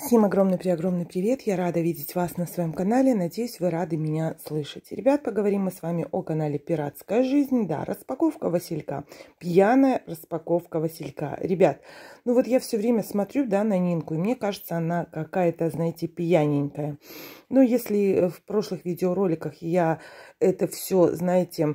Всем огромный-преогромный привет! Я рада видеть вас на своем канале. Надеюсь, вы рады меня слышать. Ребят, поговорим мы с вами о канале «Пиратская жизнь». Да, распаковка Василька. Пьяная распаковка Василька. Ребят, ну вот я все время смотрю, да, на Нинку, и мне кажется, она какая-то, знаете, пьяненькая. Но ну, если э, в прошлых видеороликах я это все, знаете,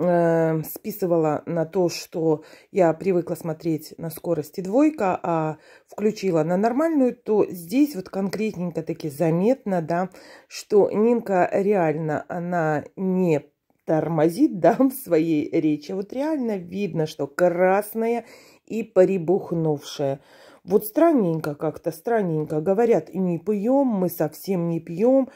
э, списывала на то, что я привыкла смотреть на скорости двойка, а включила на нормальную, то здесь вот конкретненько таки заметно, да, что Нинка реально, она не тормозит, да, в своей речи. Вот реально видно, что красная и поребухнувшая. Вот странненько как-то, странненько говорят, не пьем, мы совсем не пьем,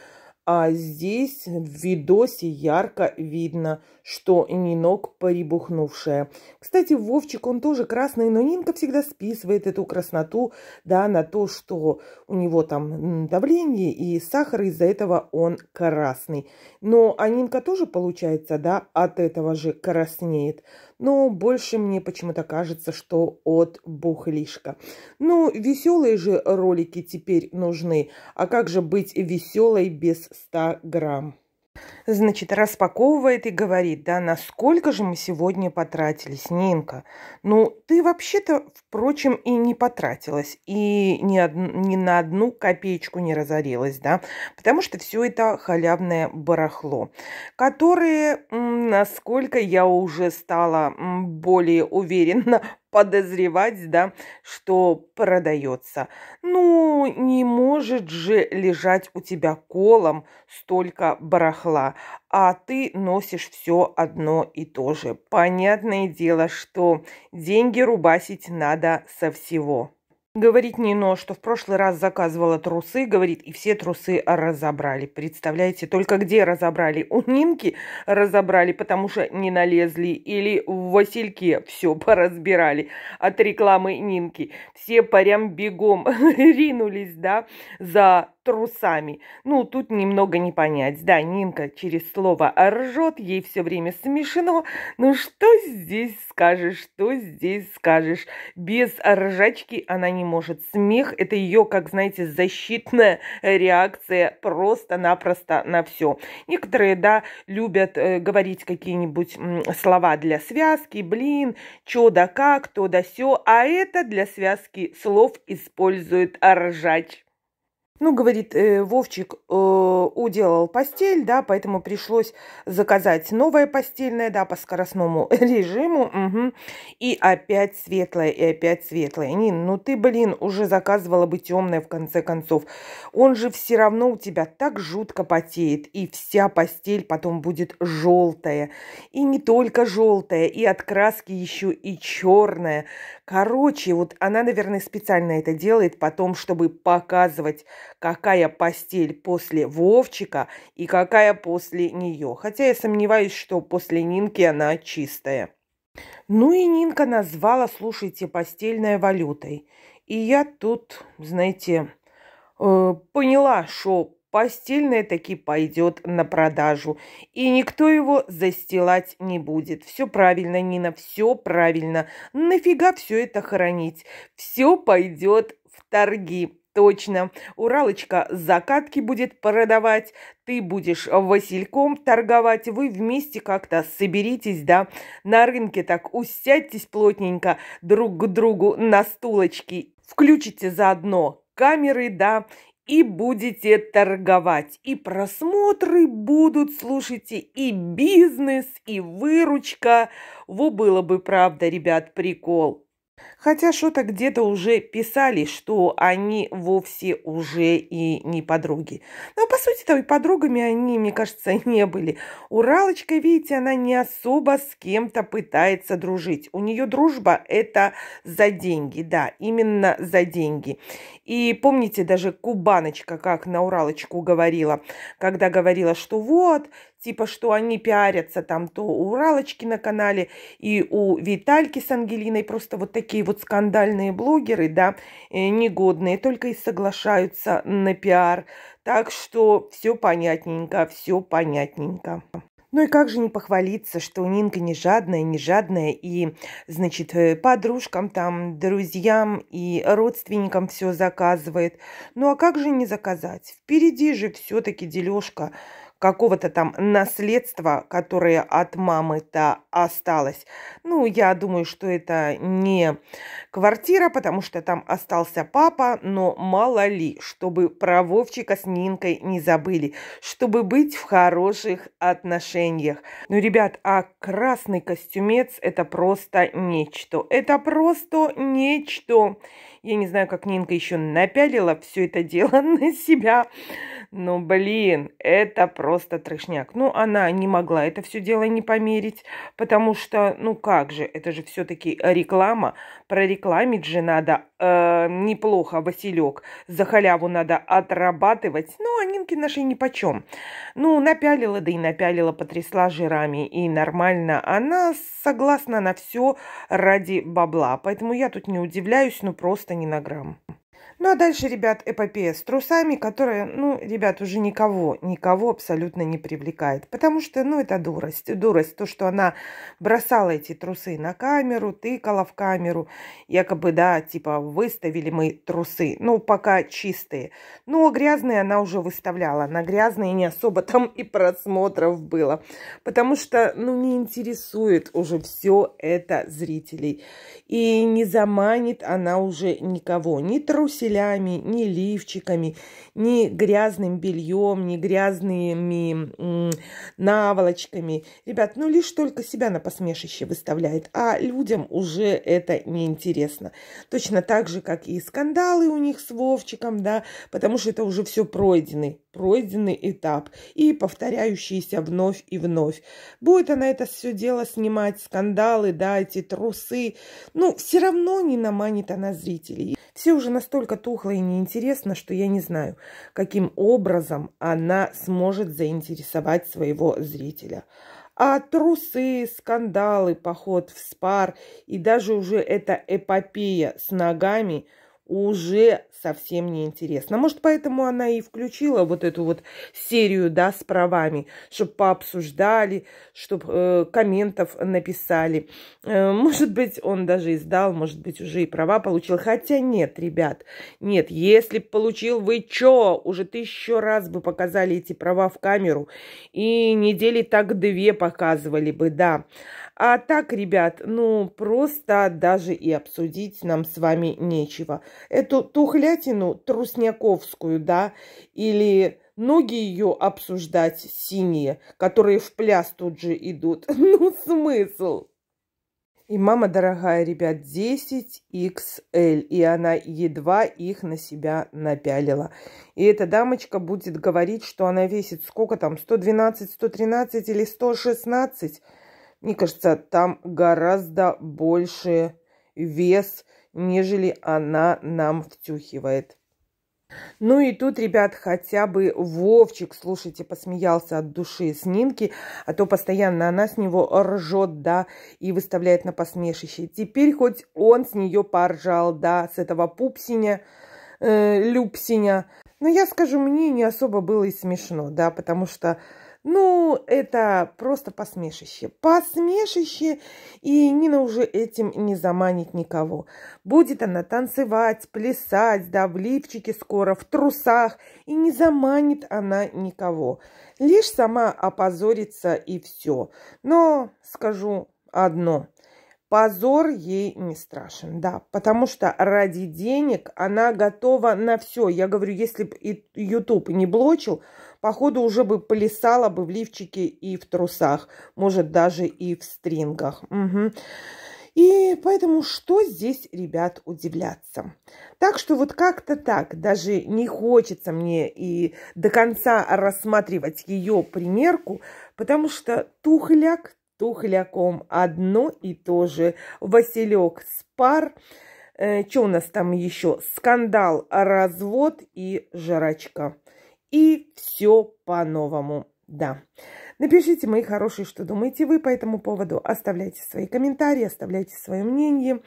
а здесь в видосе ярко видно, что Нинок прибухнувшая. Кстати, Вовчик, он тоже красный, но Нинка всегда списывает эту красноту, да, на то, что у него там давление и сахар, из-за этого он красный. Но а Нинка тоже, получается, да, от этого же краснеет но больше мне почему-то кажется, что от бухлишка. Ну, веселые же ролики теперь нужны. А как же быть веселой без 100 грамм? Значит, распаковывает и говорит, да, насколько же мы сегодня потратились, Нинка. Ну, ты вообще-то, впрочем, и не потратилась, и ни, од... ни на одну копеечку не разорилась, да, потому что все это халявное барахло, которое, насколько я уже стала более уверенно подозревать, да, что продается. Ну, не может же лежать у тебя колом столько барахла, а ты носишь все одно и то же. Понятное дело, что деньги рубасить надо со всего. Говорит Нино, что в прошлый раз заказывала трусы, говорит, и все трусы разобрали. Представляете, только где разобрали? У Нинки разобрали, потому что не налезли. Или в Васильке все поразбирали от рекламы Нинки. Все прям бегом ринулись, да, за трусами. Ну, тут немного не понять. Да, Нинка через слово «ржет», ей все время смешно. Ну, что здесь скажешь, что здесь скажешь? Без ржачки она не может. Смех – это ее, как знаете, защитная реакция просто-напросто на все. Некоторые, да, любят э, говорить какие-нибудь слова для связки, блин, чё да как, то да сё, а это для связки слов использует ржач. Ну, говорит, э, Вовчик э, уделал постель, да, поэтому пришлось заказать новое постельное, да, по скоростному режиму. Угу. И опять светлое, и опять светлое. Нин, ну ты, блин, уже заказывала бы темное в конце концов. Он же все равно у тебя так жутко потеет, и вся постель потом будет желтая. И не только желтая, и от краски еще и черная. Короче, вот она, наверное, специально это делает потом, чтобы показывать, какая постель после Вовчика и какая после нее. Хотя я сомневаюсь, что после Нинки она чистая. Ну и Нинка назвала, слушайте, постельной валютой. И я тут, знаете, э, поняла, что постельное таки пойдет на продажу. И никто его застилать не будет. Все правильно, Нина, все правильно. Нафига все это хоронить? Все пойдет в торги. Точно. Уралочка закатки будет продавать, ты будешь Васильком торговать, вы вместе как-то соберитесь, да, на рынке так усядьтесь плотненько друг к другу на стулочки, включите заодно камеры, да, и будете торговать, и просмотры будут, слушайте, и бизнес, и выручка. Во было бы, правда, ребят, прикол. Хотя что-то где-то уже писали, что они вовсе уже и не подруги. Но, по сути-то, и подругами они, мне кажется, не были. Уралочка, видите, она не особо с кем-то пытается дружить. У нее дружба – это за деньги, да, именно за деньги. И помните, даже Кубаночка, как на Уралочку говорила, когда говорила, что вот, типа, что они пиарятся там то у Уралочки на канале и у Витальки с Ангелиной, просто вот такие вот вот скандальные блогеры, да, э, негодные, только и соглашаются на пиар. Так что все понятненько, все понятненько. Ну и как же не похвалиться, что Нинка не жадная, не жадная, и, значит, э, подружкам там, друзьям и родственникам все заказывает. Ну а как же не заказать? Впереди же все-таки дележка какого-то там наследства, которое от мамы-то осталось. Ну, я думаю, что это не квартира, потому что там остался папа, но мало ли, чтобы про Вовчика с Нинкой не забыли, чтобы быть в хороших отношениях. Ну, ребят, а красный костюмец – это просто нечто. Это просто нечто. Я не знаю, как Нинка еще напялила все это дело на себя. Но, блин, это просто трешняк. Ну, она не могла это все дело не померить, потому что, ну как же, это же все-таки реклама. Прорекламить же надо э, неплохо, Василек. За халяву надо отрабатывать. Ну, а Нинки нашей нипочем. Ну, напялила, да и напялила, потрясла жирами. И нормально. Она согласна на все ради бабла. Поэтому я тут не удивляюсь, ну просто ни на грамм. Ну, а дальше, ребят, эпопея с трусами, которая, ну, ребят, уже никого, никого абсолютно не привлекает. Потому что, ну, это дурость. Дурость, то, что она бросала эти трусы на камеру, тыкала в камеру. Якобы, да, типа, выставили мы трусы. Ну, пока чистые. Но ну, а грязные она уже выставляла. На грязные не особо там и просмотров было. Потому что, ну, не интересует уже все это зрителей. И не заманит она уже никого. Ни труси труселями, ни лифчиками, ни грязным бельем, ни грязными наволочками. Ребят, ну лишь только себя на посмешище выставляет, а людям уже это неинтересно. Точно так же, как и скандалы у них с Вовчиком, да, потому что это уже все пройденный, пройденный этап и повторяющийся вновь и вновь. Будет она это все дело снимать, скандалы, да, эти трусы, ну, все равно не наманит она зрителей. Все уже настолько настолько тухло и неинтересно, что я не знаю, каким образом она сможет заинтересовать своего зрителя. А трусы, скандалы, поход в спар и даже уже эта эпопея с ногами – уже совсем не интересно, Может, поэтому она и включила вот эту вот серию, да, с правами, чтобы пообсуждали, чтобы э, комментов написали. Э, может быть, он даже издал, может быть, уже и права получил. Хотя нет, ребят, нет, если бы получил, вы чё, уже тысячу раз бы показали эти права в камеру и недели так две показывали бы, да. А так, ребят, ну просто даже и обсудить нам с вами нечего. Эту тухлятину трусняковскую, да, или ноги ее обсуждать синие, которые в пляс тут же идут. Ну, смысл? И мама дорогая, ребят, 10XL, и она едва их на себя напялила. И эта дамочка будет говорить, что она весит сколько там, 112, 113 или 116? Мне кажется, там гораздо больше вес, нежели она нам втюхивает. Ну и тут, ребят, хотя бы Вовчик, слушайте, посмеялся от души с Нинки, а то постоянно она с него ржет, да, и выставляет на посмешище. Теперь хоть он с нее поржал, да, с этого пупсиня, э, люпсиня. Но я скажу, мне не особо было и смешно, да, потому что ну, это просто посмешище. Посмешище, и Нина уже этим не заманит никого. Будет она танцевать, плясать, да, в лифчике скоро, в трусах, и не заманит она никого. Лишь сама опозорится и все. Но скажу одно – позор ей не страшен, да, потому что ради денег она готова на все. Я говорю, если бы YouTube не блочил, Походу уже бы плясала бы в лифчике и в трусах, может даже и в стрингах. Угу. И поэтому что здесь, ребят, удивляться? Так что вот как-то так, даже не хочется мне и до конца рассматривать ее примерку, потому что тухляк тухляком одно и то же. Василек спар. Э, что у нас там еще? Скандал, развод и жарочка. И все по-новому. Да. Напишите, мои хорошие, что думаете вы по этому поводу. Оставляйте свои комментарии, оставляйте свое мнение.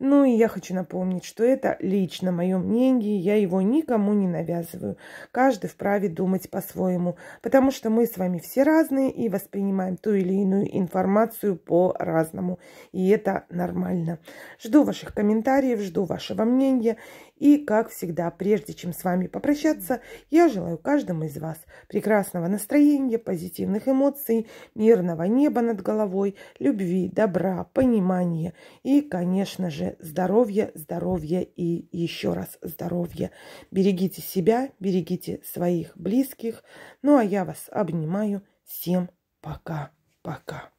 Ну и я хочу напомнить, что это лично мое мнение, я его никому не навязываю. Каждый вправе думать по-своему, потому что мы с вами все разные и воспринимаем ту или иную информацию по-разному. И это нормально. Жду ваших комментариев, жду вашего мнения. И, как всегда, прежде чем с вами попрощаться, я желаю каждому из вас прекрасного настроения, позитивных эмоций, мирного неба над головой, любви, добра, понимания и, конечно же, главное – здоровье, здоровье и еще раз здоровье. Берегите себя, берегите своих близких. Ну, а я вас обнимаю. Всем пока-пока.